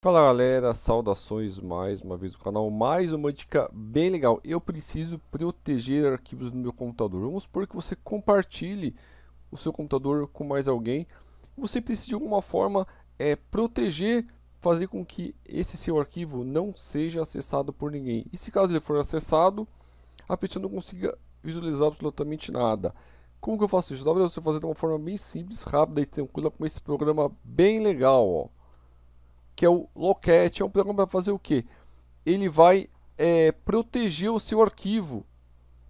Fala galera, saudações mais uma vez do canal, mais uma dica bem legal. Eu preciso proteger arquivos no meu computador. Vamos supor que você compartilhe o seu computador com mais alguém. Você precisa de alguma forma é, proteger, fazer com que esse seu arquivo não seja acessado por ninguém. E se caso ele for acessado, a pessoa não consiga visualizar absolutamente nada. Como que eu faço isso? Dá para você fazer de uma forma bem simples, rápida e tranquila com esse programa bem legal, ó que é o Locket. É um programa para fazer o quê? Ele vai é, proteger o seu arquivo,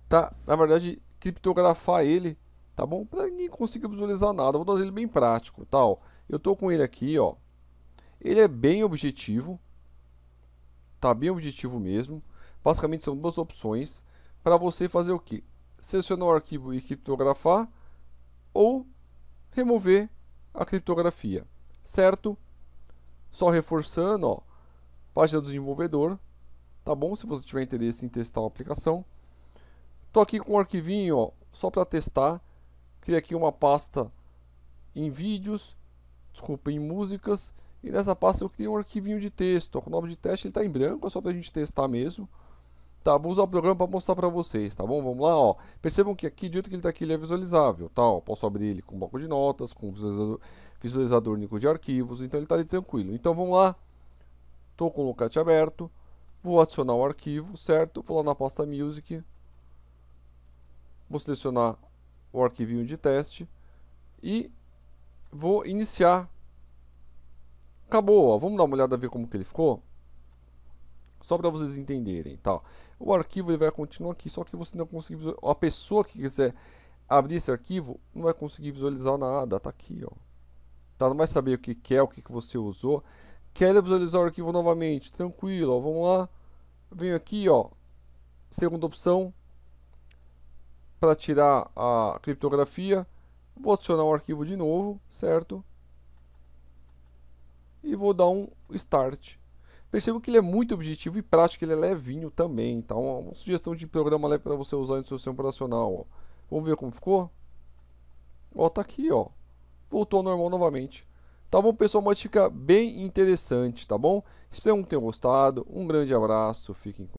tá? Na verdade, criptografar ele, tá bom? Para ninguém conseguir visualizar nada. Vou fazer ele bem prático, tal. Tá, Eu tô com ele aqui, ó. Ele é bem objetivo, tá bem objetivo mesmo. Basicamente são duas opções para você fazer o que? Selecionar o arquivo e criptografar ou remover a criptografia, certo? Só reforçando, ó, página do desenvolvedor, tá bom? Se você tiver interesse em testar uma aplicação. Tô aqui com um arquivinho, ó, só para testar. Criei aqui uma pasta em vídeos, desculpa, em músicas. E nessa pasta eu criei um arquivinho de texto, ó, com o nome de teste ele está em branco, é só para a gente testar mesmo. Tá, vou usar o programa para mostrar para vocês, tá bom? Vamos lá, ó. Percebam que aqui, do jeito que ele está aqui, ele é visualizável, tá? Ó, posso abrir ele com bloco de notas, com visualizador, visualizador único de arquivos, então ele está ali tranquilo. Então vamos lá. Estou com o Locate aberto. Vou adicionar o arquivo, certo? Vou lá na pasta Music. Vou selecionar o arquivinho de teste. E vou iniciar. Acabou, ó. Vamos dar uma olhada ver como que ele ficou? Só para vocês entenderem, tá? O arquivo ele vai continuar aqui, só que você não consegue A pessoa que quiser abrir esse arquivo não vai conseguir visualizar nada, tá aqui, ó. Tá? Não vai saber o que quer, é, o que, que você usou. Quer visualizar o arquivo novamente, tranquilo, ó, vamos lá. Venho aqui, ó. Segunda opção. Para tirar a criptografia. Vou adicionar o arquivo de novo, certo? E vou dar um start percebo que ele é muito objetivo e prático, ele é levinho também. Tá? Uma, uma sugestão de programa leve para você usar no seu sistema operacional. Ó. Vamos ver como ficou? Ó, tá aqui, ó. Voltou ao normal novamente. Tá bom, pessoal? Uma dica bem interessante, tá bom? Espero que tenham gostado. Um grande abraço, fiquem com